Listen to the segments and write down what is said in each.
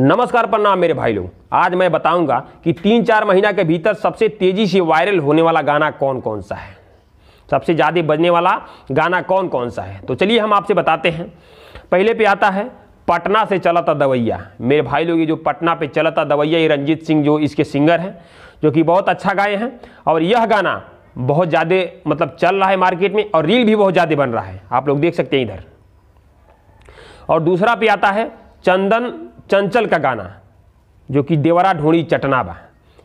नमस्कार प्रणाम मेरे भाई लोग आज मैं बताऊंगा कि तीन चार महीना के भीतर सबसे तेजी से वायरल होने वाला गाना कौन कौन सा है सबसे ज़्यादा बजने वाला गाना कौन कौन सा है तो चलिए हम आपसे बताते हैं पहले पे आता है पटना से चला था दवैया मेरे भाई लोग ये जो पटना पे चला था दवैया ये रंजीत सिंह जो इसके सिंगर हैं जो कि बहुत अच्छा गाए हैं और यह गाना बहुत ज़्यादा मतलब चल रहा है मार्केट में और रील भी बहुत ज़्यादा बन रहा है आप लोग देख सकते हैं इधर और दूसरा पे आता है चंदन चंचल का गाना जो कि देवरा ढोड़ी चटना बा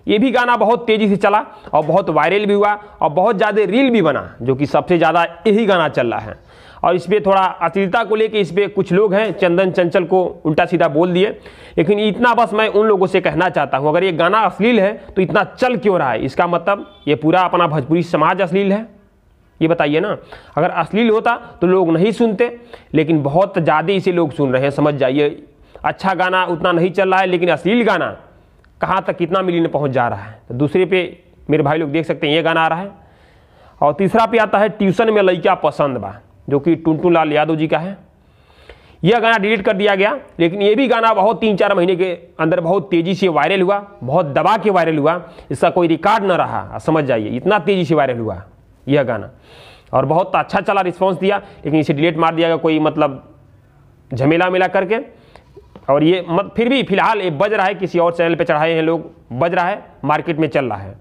ये भी गाना बहुत तेज़ी से चला और बहुत वायरल भी हुआ और बहुत ज़्यादा रील भी बना जो कि सबसे ज़्यादा यही गाना चल रहा है और इस पर थोड़ा अश्लीलता को लेके इस पर कुछ लोग हैं चंदन चंचल को उल्टा सीधा बोल दिए लेकिन इतना बस मैं उन लोगों से कहना चाहता हूँ अगर ये गाना अश्लील है तो इतना चल क्यों रहा है इसका मतलब ये पूरा अपना भोजपुरी समाज अश्लील है ये बताइए ना अगर अश्लील होता तो लोग नहीं सुनते लेकिन बहुत ज़्यादा इसे लोग सुन रहे हैं समझ जाइए अच्छा गाना उतना नहीं चल रहा है लेकिन अश्लील गाना कहाँ तक कितना मिलियन पहुँच जा रहा है तो दूसरे पे मेरे भाई लोग देख सकते हैं ये गाना आ रहा है और तीसरा पे आता है ट्यूशन में लड़का पसंद बा जो कि टुनटू लाल यादव जी का है यह गाना डिलीट कर दिया गया लेकिन ये भी गाना बहुत तीन चार महीने के अंदर बहुत तेज़ी से वायरल हुआ बहुत दबा के वायरल हुआ इसका कोई रिकॉर्ड न रहा समझ जाइए इतना तेज़ी से वायरल हुआ यह गाना और बहुत अच्छा चला रिस्पॉन्स दिया लेकिन इसे डिलीट मार दिया गया कोई मतलब झमेला मिला करके और ये मत फिर भी फिलहाल ये बज रहा है किसी और चैनल पे चढ़ाए हैं लोग बज रहा है मार्केट में चल रहा है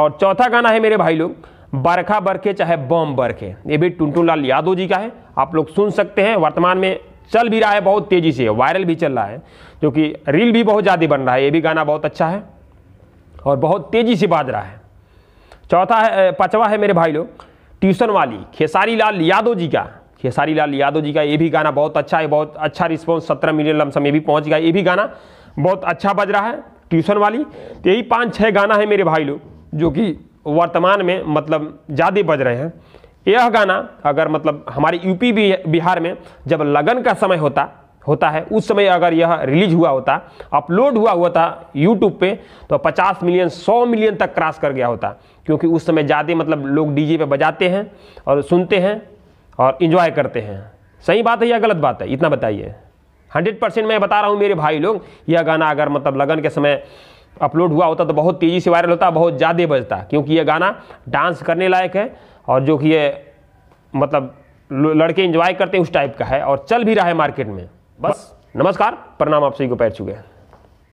और चौथा गाना है मेरे भाई लोग बरखा बरखे चाहे बम बरखे ये भी टुनटुन लाल यादव जी का है आप लोग सुन सकते हैं वर्तमान में चल भी रहा है बहुत तेज़ी से वायरल भी चल रहा है जो कि रील भी बहुत ज़्यादा बन रहा है ये भी गाना बहुत अच्छा है और बहुत तेज़ी से बाज रहा है चौथा है पाँचवा है मेरे भाई लोग ट्यूशन वाली खेसारी लाल यादव जी का खेसारी लाल यादव जी का ये भी गाना बहुत अच्छा है बहुत अच्छा रिस्पॉन्स सत्रह मिलियन लमसम ये भी पहुँच गया ये भी गाना बहुत अच्छा बज रहा है ट्यूशन वाली तो यही पाँच छः गाना है मेरे भाई लोग जो कि वर्तमान में मतलब ज़्यादा बज रहे हैं यह गाना अगर मतलब हमारे यूपी बिहार में जब लगन का समय होता होता है उस समय अगर यह रिलीज हुआ होता अपलोड हुआ हुआ था यूट्यूब पे तो 50 मिलियन 100 मिलियन तक क्रॉस कर गया होता क्योंकि उस समय ज़्यादा मतलब लोग डीजे पे बजाते हैं और सुनते हैं और इन्जॉय करते हैं सही बात है या गलत बात है इतना बताइए हंड्रेड परसेंट मैं बता रहा हूँ मेरे भाई लोग यह गाना अगर मतलब लगन के समय अपलोड हुआ होता तो बहुत तेज़ी से वायरल होता बहुत ज़्यादा बजता क्योंकि यह गाना डांस करने लायक है और जो कि ये मतलब लड़के इंजॉय करते हैं उस टाइप का है और चल भी रहा है मार्केट में बस नमस्कार प्रणाम आप सभी को पैर चुके हैं